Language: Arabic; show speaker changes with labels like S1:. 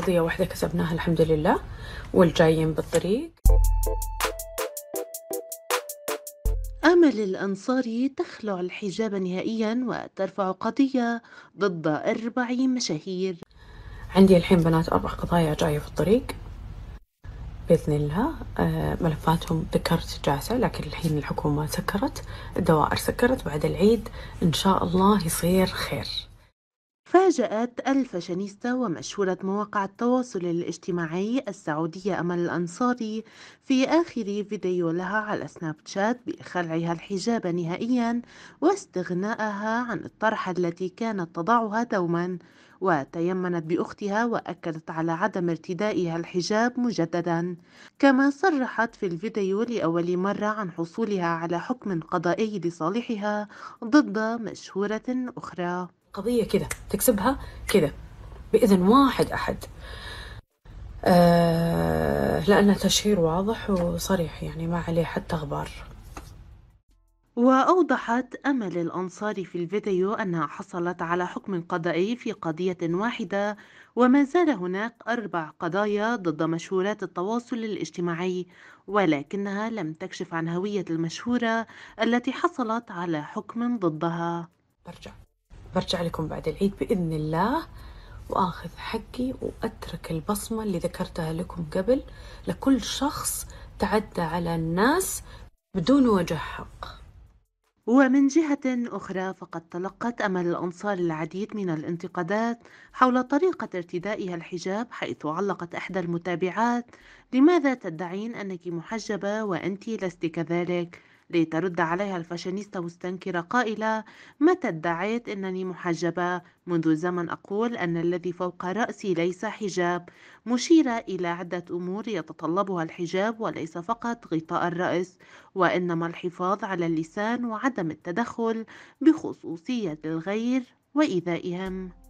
S1: قضية واحدة كسبناها الحمد لله والجايين بالطريق
S2: آمل الأنصاري تخلع الحجاب نهائيا وترفع قضية ضد أربع مشاهير
S1: عندي الحين بنات أربع قضايا جاية في الطريق بإذن الله آه، ملفاتهم ذكرت جاهزة لكن الحين الحكومة سكرت الدوائر سكرت بعد العيد إن شاء الله يصير خير
S2: فاجأت الفاشينيستا ومشهورة مواقع التواصل الاجتماعي السعودية أمل الأنصاري في آخر فيديو لها على سناب شات بخلعها الحجاب نهائيا واستغنائها عن الطرحة التي كانت تضعها دوما وتيمنت بأختها وأكدت على عدم ارتدائها الحجاب مجددا كما صرحت في الفيديو لأول مرة عن حصولها على حكم قضائي لصالحها ضد
S1: مشهورة أخرى قضية كذا تكسبها كذا بإذن واحد أحد آه لأنه تشهير واضح وصريح يعني ما عليه حتى غبار
S2: وأوضحت أمل الأنصاري في الفيديو أنها حصلت على حكم قضائي في قضية واحدة وما زال هناك أربع قضايا ضد مشهورات التواصل الاجتماعي ولكنها لم تكشف عن هوية المشهورة التي حصلت على حكم ضدها
S1: برجع برجع لكم بعد العيد بإذن الله وآخذ حقي وأترك البصمة اللي ذكرتها لكم قبل لكل شخص تعدى على الناس بدون وجه حق ومن جهة أخرى
S2: فقد تلقت أمل الأنصار العديد من الانتقادات حول طريقة ارتدائها الحجاب حيث علقت إحدى المتابعات لماذا تدعين أنك محجبة وأنت لست كذلك؟ لترد عليها الفاشينيستا مستنكرة قائلة متى ادعيت أنني محجبة منذ زمن أقول أن الذي فوق رأسي ليس حجاب مشيرة إلى عدة أمور يتطلبها الحجاب وليس فقط غطاء الرأس وإنما الحفاظ على اللسان وعدم التدخل بخصوصية الغير وإيذائهم